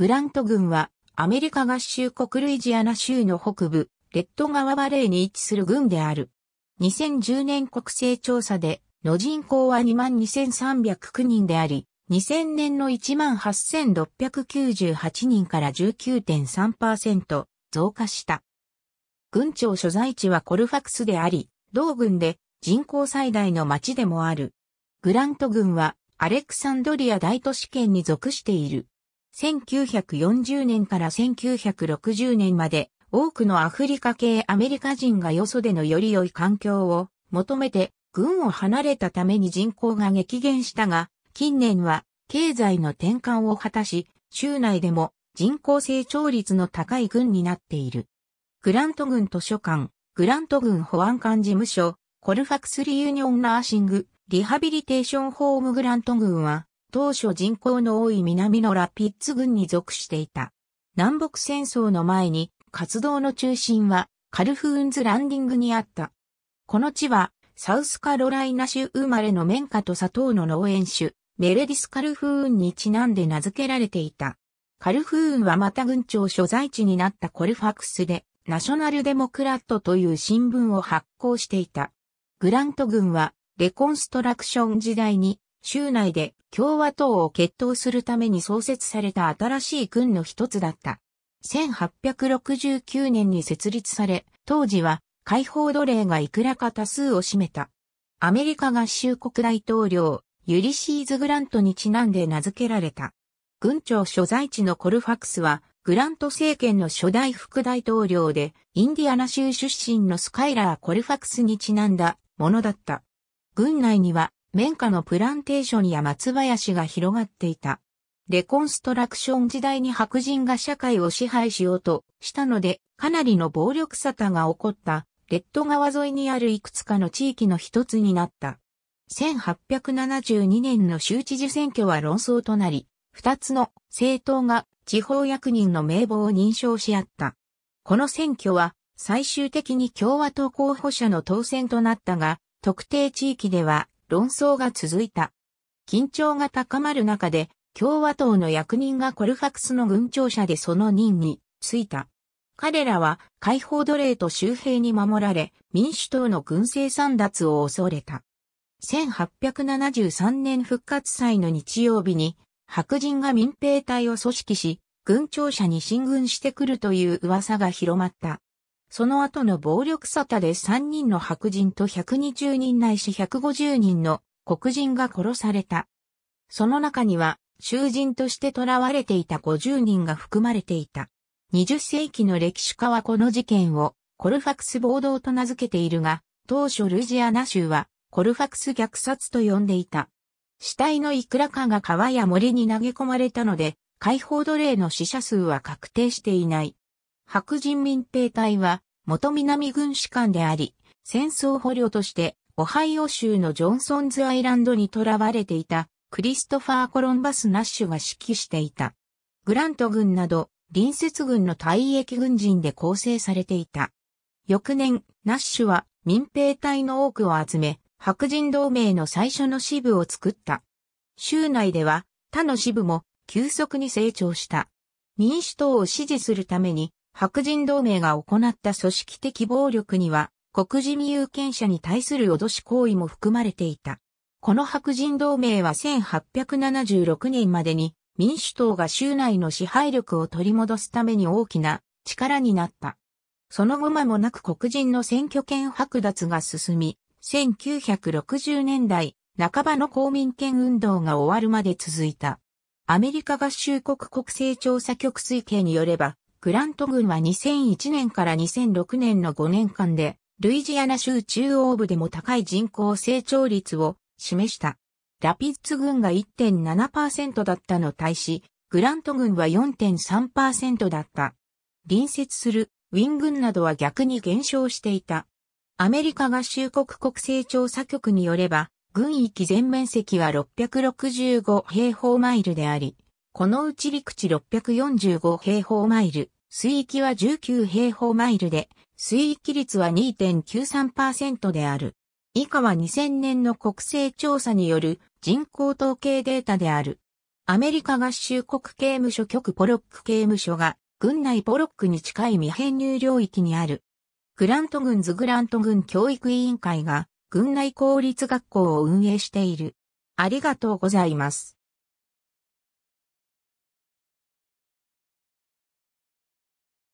グラント郡は、アメリカ合衆国ルイジアナ州の北部、レッド川バレーに位置する郡である。2010年国勢調査で、の人口は22,309人であり、2000年の18,698人から19.3%増加した。郡庁所在地はコルファクスであり、同郡で人口最大の町でもある。グラント郡はアレクサンドリア大都市圏に属している。1940年から1960年まで多くのアフリカ系アメリカ人がよそでのより良い環境を求めて軍を離れたために人口が激減したが、近年は経済の転換を果たし、州内でも人口成長率の高い軍になっている。グラント軍図書館、グラント軍保安官事務所、コルファクスリユニオンナーシング、リハビリテーションホームグラント軍は、当初人口の多い南のラピッツ軍に属していた。南北戦争の前に活動の中心はカルフーンズランディングにあった。この地はサウスカロライナ州生まれの綿花と砂糖の農園種、メレディスカルフーンにちなんで名付けられていた。カルフーンはまた軍庁所在地になったコルファクスで、ナショナルデモクラットという新聞を発行していた。グラント軍は、レコンストラクション時代に州内で共和党を決闘するために創設された新しい軍の一つだった。1869年に設立され、当時は解放奴隷がいくらか多数を占めた。アメリカ合衆国大統領、ユリシーズ・グラントにちなんで名付けられた。軍庁所在地のコルファクスは、グラント政権の初代副大統領で、インディアナ州出身のスカイラー・コルファクスにちなんだものだった。軍内には綿花のプランテーションや松林が広がっていた。レコンストラクション時代に白人が社会を支配しようとしたので、かなりの暴力沙汰が起こった、レッド川沿いにあるいくつかの地域の一つになった。1872年の州知事選挙は論争となり、二つの政党が地方役人の名簿を認証し合った。この選挙は最終的に共和党候補者の当選となったが、特定地域では論争が続いた。緊張が高まる中で、共和党の役人がコルファクスの軍庁舎でその任に就いた。彼らは解放奴隷と周辺に守られ、民主党の軍政散奪を恐れた。1873年復活祭の日曜日に、白人が民兵隊を組織し、軍庁舎に進軍してくるという噂が広まった。その後の暴力沙汰で3人の白人と120人ないし150人の黒人が殺された。その中には、囚人として囚われていた50人が含まれていた。20世紀の歴史家はこの事件をコルファクス暴動と名付けているが、当初ルジアナ州はコルファクス虐殺と呼んでいた。死体のいくらかが川や森に投げ込まれたので、解放奴隷の死者数は確定していない。白人民兵隊は元南軍士官であり、戦争捕虜としてオハイオ州のジョンソンズアイランドに囚われていたクリストファー・コロンバス・ナッシュが指揮していた。グラント軍など隣接軍の退役軍人で構成されていた。翌年、ナッシュは民兵隊の多くを集め、白人同盟の最初の支部を作った。州内では他の支部も急速に成長した。民主党を支持するために白人同盟が行った組織的暴力には、黒人有権者に対する脅し行為も含まれていた。この白人同盟は1876年までに民主党が州内の支配力を取り戻すために大きな力になった。その後間もなく黒人の選挙権剥奪が進み、1960年代半ばの公民権運動が終わるまで続いた。アメリカ合衆国国勢調査局推計によれば、グラント軍は2001年から2006年の5年間で、ルイジアナ州中央部でも高い人口成長率を示した。ラピッツ軍が1.7%だったの対し、グラント軍は4.3%だった。隣接するウィン軍などは逆に減少していた。アメリカ合衆国国勢調査局によれば、軍域全面積は665平方マイルであり、このうち陸地645平方マイル、水域は19平方マイルで、水域率は2.93%である。以下は2000年の国勢調査による人口統計データである。アメリカ合衆国刑務所局ポロック刑務所が、軍内ポロックに近い未編入領域にある。グラント郡ズグラント郡教育委員会が、軍内公立学校を運営している。ありがとうございます。